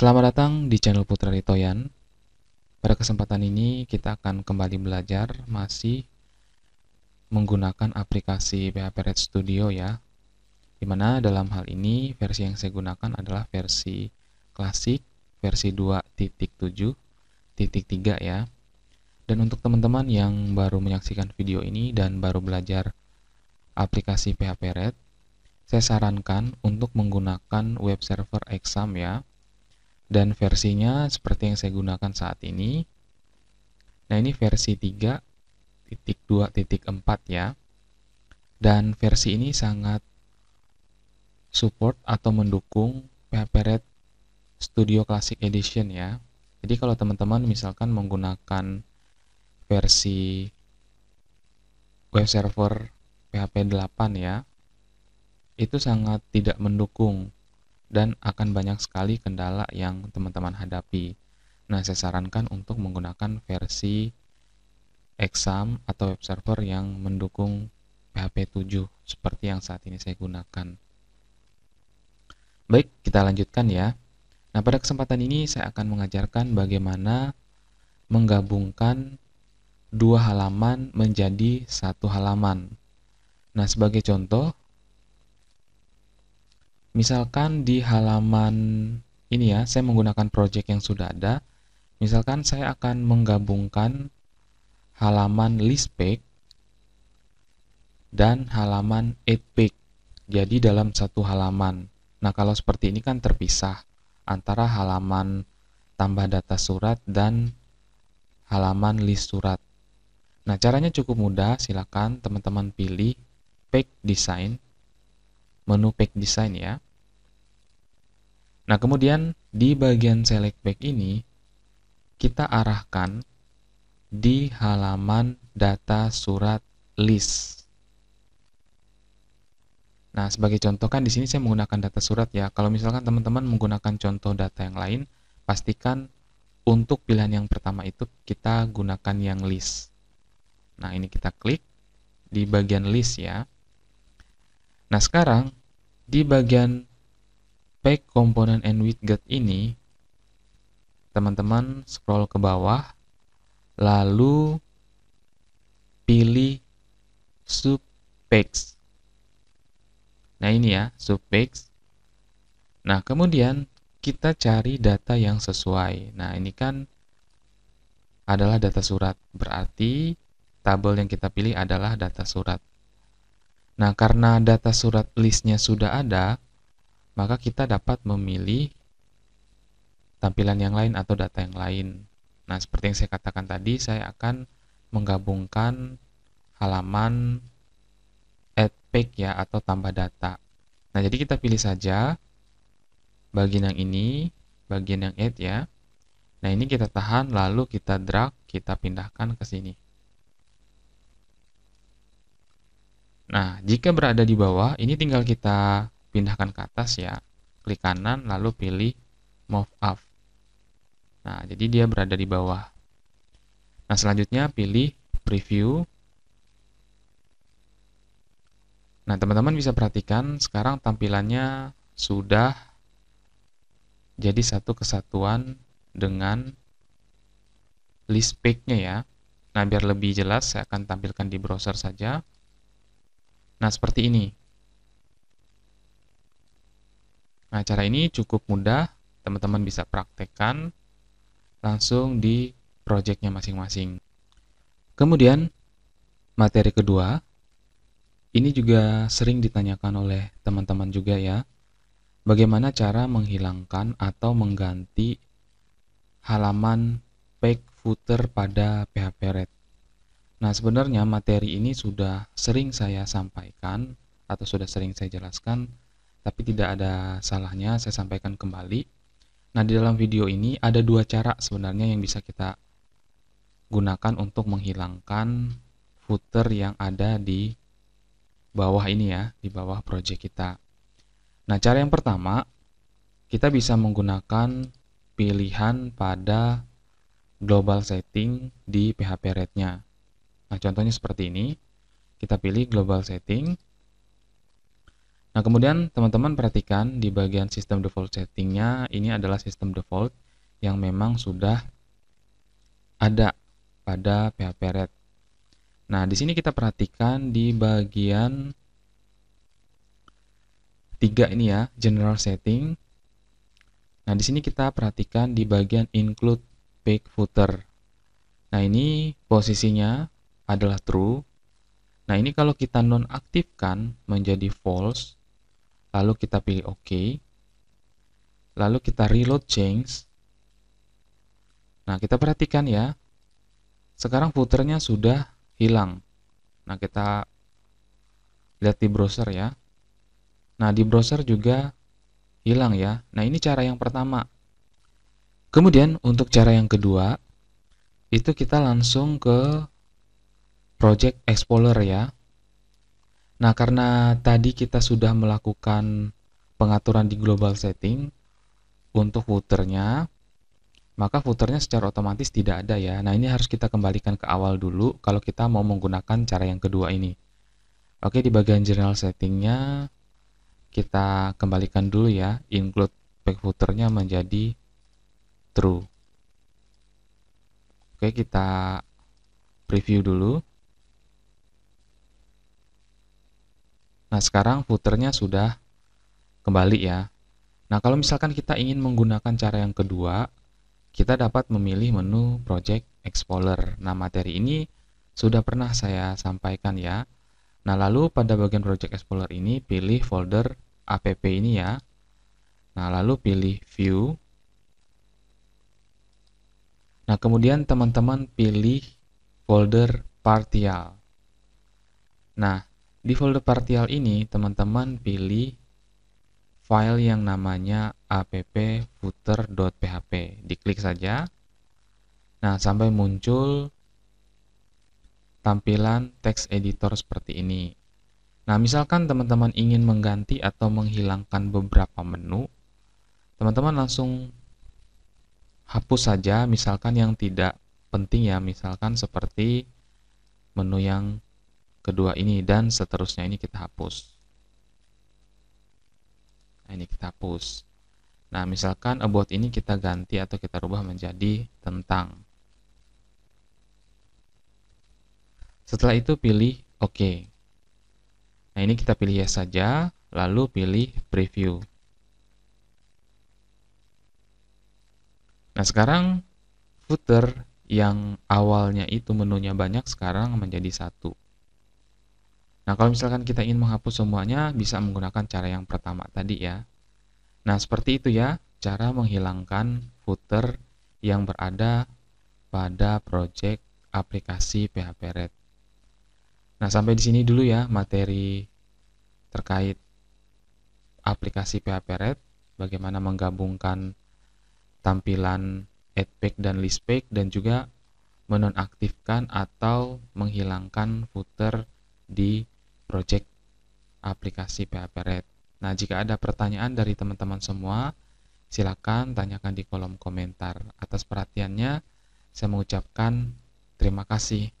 Selamat datang di channel Putra Ritoyan. Pada kesempatan ini kita akan kembali belajar masih menggunakan aplikasi PHP Red Studio ya. Dimana dalam hal ini versi yang saya gunakan adalah versi klasik versi 2.7.3 ya. Dan untuk teman-teman yang baru menyaksikan video ini dan baru belajar aplikasi PHP Red, saya sarankan untuk menggunakan web server exam ya dan versinya seperti yang saya gunakan saat ini. Nah, ini versi 3.2.4 ya. Dan versi ini sangat support atau mendukung red Studio Classic Edition ya. Jadi kalau teman-teman misalkan menggunakan versi web server PHP 8 ya, itu sangat tidak mendukung dan akan banyak sekali kendala yang teman-teman hadapi. Nah, saya sarankan untuk menggunakan versi exam atau web server yang mendukung PHP 7 seperti yang saat ini saya gunakan. Baik, kita lanjutkan ya. Nah, pada kesempatan ini saya akan mengajarkan bagaimana menggabungkan dua halaman menjadi satu halaman. Nah, sebagai contoh, misalkan di halaman ini ya saya menggunakan project yang sudah ada misalkan saya akan menggabungkan halaman list page dan halaman add page jadi dalam satu halaman nah kalau seperti ini kan terpisah antara halaman tambah data surat dan halaman list surat nah caranya cukup mudah silakan teman-teman pilih page design menu pack design ya. Nah, kemudian di bagian select pack ini kita arahkan di halaman data surat list. Nah, sebagai contoh kan di sini saya menggunakan data surat ya. Kalau misalkan teman-teman menggunakan contoh data yang lain, pastikan untuk pilihan yang pertama itu kita gunakan yang list. Nah, ini kita klik di bagian list ya. Nah, sekarang di bagian pack component and widget ini teman-teman scroll ke bawah lalu pilih sub packs. nah ini ya sub packs. nah kemudian kita cari data yang sesuai nah ini kan adalah data surat berarti tabel yang kita pilih adalah data surat Nah, karena data surat listnya sudah ada, maka kita dapat memilih tampilan yang lain atau data yang lain. Nah, seperti yang saya katakan tadi, saya akan menggabungkan halaman add page ya atau tambah data. Nah, jadi kita pilih saja bagian yang ini, bagian yang add ya. Nah, ini kita tahan lalu kita drag, kita pindahkan ke sini. Nah, jika berada di bawah, ini tinggal kita pindahkan ke atas ya. Klik kanan, lalu pilih move up. Nah, jadi dia berada di bawah. Nah, selanjutnya pilih preview. Nah, teman-teman bisa perhatikan sekarang tampilannya sudah jadi satu kesatuan dengan list page-nya ya. Nah, biar lebih jelas saya akan tampilkan di browser saja. Nah, seperti ini. Nah, cara ini cukup mudah, teman-teman bisa praktekkan langsung di projectnya masing-masing. Kemudian, materi kedua, ini juga sering ditanyakan oleh teman-teman juga ya, bagaimana cara menghilangkan atau mengganti halaman page footer pada PHP Red. Nah, sebenarnya materi ini sudah sering saya sampaikan atau sudah sering saya jelaskan, tapi tidak ada salahnya saya sampaikan kembali. Nah, di dalam video ini ada dua cara sebenarnya yang bisa kita gunakan untuk menghilangkan footer yang ada di bawah ini ya, di bawah project kita. Nah, cara yang pertama, kita bisa menggunakan pilihan pada global setting di PHP rate-nya. Nah, contohnya seperti ini. Kita pilih global setting. Nah, kemudian teman-teman perhatikan di bagian sistem default settingnya, ini adalah sistem default yang memang sudah ada pada PHP Red. Nah, di sini kita perhatikan di bagian tiga ini ya, general setting. Nah, di sini kita perhatikan di bagian include page footer. Nah, ini posisinya adalah true. Nah, ini kalau kita nonaktifkan menjadi false, lalu kita pilih OK, lalu kita reload change. Nah, kita perhatikan ya, sekarang footernya sudah hilang. Nah, kita lihat di browser ya. Nah, di browser juga hilang ya. Nah, ini cara yang pertama. Kemudian, untuk cara yang kedua, itu kita langsung ke Project Explorer ya. Nah, karena tadi kita sudah melakukan pengaturan di global setting untuk footernya, maka footernya secara otomatis tidak ada ya. Nah, ini harus kita kembalikan ke awal dulu kalau kita mau menggunakan cara yang kedua ini. Oke, di bagian general settingnya kita kembalikan dulu ya, include back footernya menjadi true. Oke, kita preview dulu. Nah, sekarang footernya sudah kembali ya. Nah, kalau misalkan kita ingin menggunakan cara yang kedua, kita dapat memilih menu Project Explorer. Nah, materi ini sudah pernah saya sampaikan ya. Nah, lalu pada bagian Project Explorer ini pilih folder app ini ya. Nah, lalu pilih view. Nah, kemudian teman-teman pilih folder partial. Nah, di folder partial ini, teman-teman pilih file yang namanya app-footer.php. Diklik saja. Nah, sampai muncul tampilan text editor seperti ini. Nah, misalkan teman-teman ingin mengganti atau menghilangkan beberapa menu, teman-teman langsung hapus saja misalkan yang tidak penting ya, misalkan seperti menu yang kedua ini dan seterusnya ini kita hapus nah, ini kita hapus nah misalkan about ini kita ganti atau kita rubah menjadi tentang setelah itu pilih ok nah ini kita pilih yes saja lalu pilih preview nah sekarang footer yang awalnya itu menunya banyak sekarang menjadi satu Nah, kalau misalkan kita ingin menghapus semuanya, bisa menggunakan cara yang pertama tadi ya. Nah, seperti itu ya, cara menghilangkan footer yang berada pada project aplikasi PHP Red. Nah, sampai di sini dulu ya materi terkait aplikasi PHP Red, bagaimana menggabungkan tampilan add page dan list page dan juga menonaktifkan atau menghilangkan footer di project aplikasi PHP Red. Nah, jika ada pertanyaan dari teman-teman semua, silakan tanyakan di kolom komentar. Atas perhatiannya, saya mengucapkan terima kasih.